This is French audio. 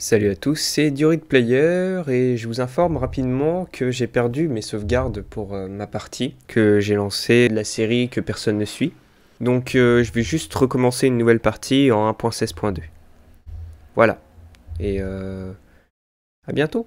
Salut à tous, c'est Durid Player et je vous informe rapidement que j'ai perdu mes sauvegardes pour euh, ma partie, que j'ai lancé la série que personne ne suit. Donc euh, je vais juste recommencer une nouvelle partie en 1.16.2. Voilà. Et euh, à bientôt